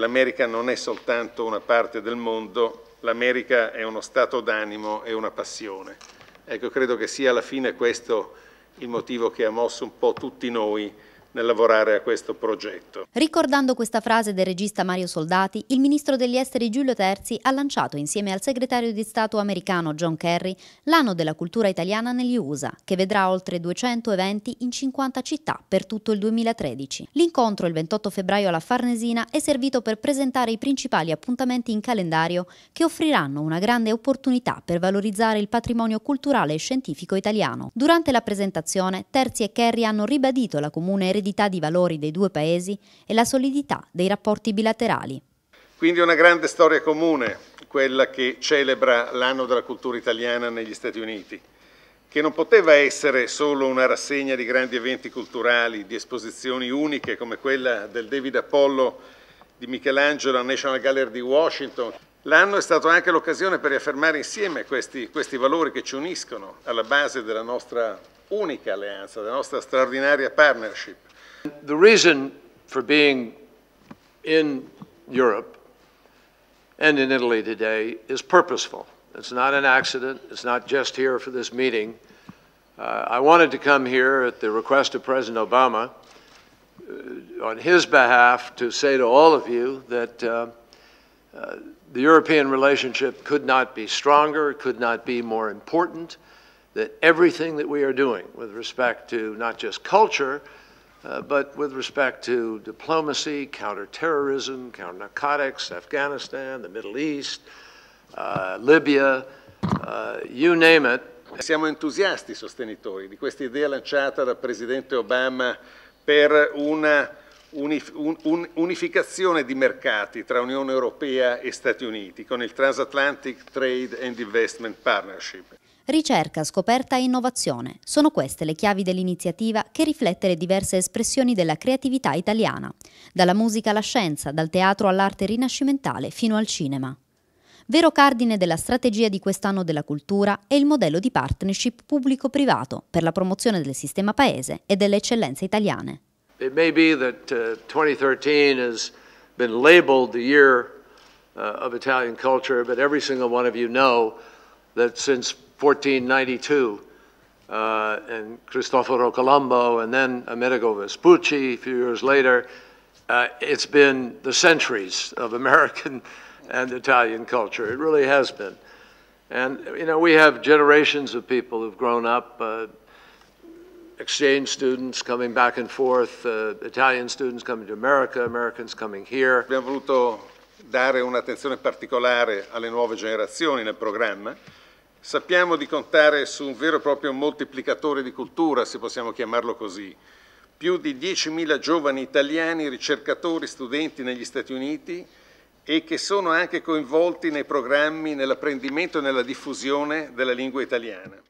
l'America non è soltanto una parte del mondo, l'America è uno stato d'animo e una passione. Ecco, credo che sia alla fine questo il motivo che ha mosso un po' tutti noi nel lavorare a questo progetto. Ricordando questa frase del regista Mario Soldati, il ministro degli esteri Giulio Terzi ha lanciato insieme al segretario di Stato americano John Kerry l'anno della cultura italiana negli USA, che vedrà oltre 200 eventi in 50 città per tutto il 2013. L'incontro il 28 febbraio alla Farnesina è servito per presentare i principali appuntamenti in calendario che offriranno una grande opportunità per valorizzare il patrimonio culturale e scientifico italiano. Durante la presentazione, Terzi e Kerry hanno ribadito la comune l'eredità di valori dei due paesi e la solidità dei rapporti bilaterali. Quindi una grande storia comune, quella che celebra l'anno della cultura italiana negli Stati Uniti, che non poteva essere solo una rassegna di grandi eventi culturali, di esposizioni uniche come quella del David Apollo di Michelangelo al National Gallery di Washington. L'anno è stato anche l'occasione per riaffermare insieme questi, questi valori che ci uniscono alla base della nostra unica alleanza, della nostra straordinaria partnership. The reason for being in Europe and in Italy today is purposeful. It's not an accident. It's not just here for this meeting. Uh, I wanted to come here at the request of President Obama uh, on his behalf to say to all of you that uh, uh the European relationship could not be stronger, could not be more important, that everything that we are doing with respect to not just culture, Uh, but with respect to diplomacy, counterterrorism, counter narcotics, Afghanistan, the Middle East, uh, Libya, uh, you name it. Siamo entusiasti sostenitori di questa idea lanciata dal Presidente Obama per una unif un unificazione di mercati tra Unione Europea e Stati Uniti con il Transatlantic Trade and Investment Partnership. Ricerca, scoperta e innovazione. Sono queste le chiavi dell'iniziativa che riflette le diverse espressioni della creatività italiana, dalla musica alla scienza, dal teatro all'arte rinascimentale fino al cinema. Vero cardine della strategia di quest'anno della cultura è il modello di partnership pubblico-privato per la promozione del sistema paese e delle eccellenze italiane. It may be that uh, 2013 has been labeled the year uh, of Italian culture, but every single one of you know that since 1492, uh, and Cristoforo Colombo, and then Amerigo Vespucci a few years later. Uh, it's been the centuries of American and Italian culture. It really has been. And, you know, we have generations of people who've grown up, uh, exchange students coming back and forth, uh, Italian students coming to America, Americans coming here. Abbiamo voluto dare un'attenzione particolare alle nuove generazioni nel programma. Sappiamo di contare su un vero e proprio moltiplicatore di cultura, se possiamo chiamarlo così. Più di 10.000 giovani italiani, ricercatori, studenti negli Stati Uniti e che sono anche coinvolti nei programmi, nell'apprendimento e nella diffusione della lingua italiana.